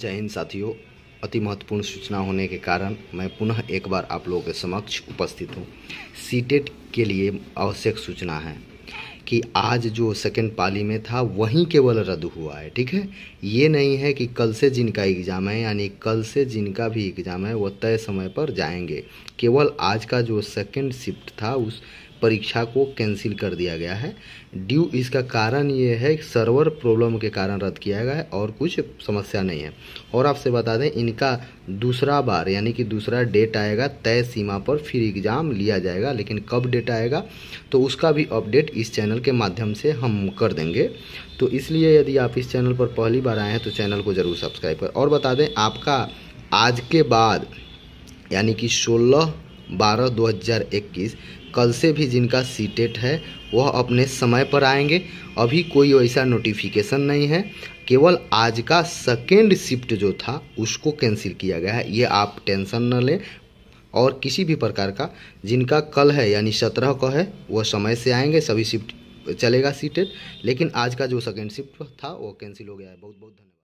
जय हिंद साथियों अति महत्वपूर्ण सूचना होने के कारण मैं पुनः एक बार आप लोगों के समक्ष उपस्थित हूँ सीटेट के लिए आवश्यक सूचना है कि आज जो सेकेंड पाली में था वहीं केवल रद्द हुआ है ठीक है ये नहीं है कि कल से जिनका एग्ज़ाम है यानी कल से जिनका भी एग्ज़ाम है वो तय समय पर जाएंगे केवल आज का जो सेकेंड शिफ्ट था उस परीक्षा को कैंसिल कर दिया गया है ड्यू इसका कारण ये है सर्वर प्रॉब्लम के कारण रद्द किया गया है और कुछ समस्या नहीं है और आपसे बता दें इनका दूसरा बार यानी कि दूसरा डेट आएगा तय सीमा पर फिर एग्ज़ाम लिया जाएगा लेकिन कब डेट आएगा तो उसका भी अपडेट इस चैनल के माध्यम से हम कर देंगे तो इसलिए यदि आप इस चैनल पर पहली बार आए हैं तो चैनल को ज़रूर सब्सक्राइब करें और बता दें आपका आज के बाद यानी कि सोलह बारह दो हज़ार इक्कीस कल से भी जिनका सी टेट है वह अपने समय पर आएंगे अभी कोई ऐसा नोटिफिकेशन नहीं है केवल आज का सेकेंड शिफ्ट जो था उसको कैंसिल किया गया है ये आप टेंशन न लें और किसी भी प्रकार का जिनका कल है यानी सत्रह को है वह समय से आएंगे सभी शिफ्ट चलेगा सीटेड लेकिन आज का जो सेकेंड शिफ्ट था वो कैंसिल हो गया है बहुत बहुत धन्यवाद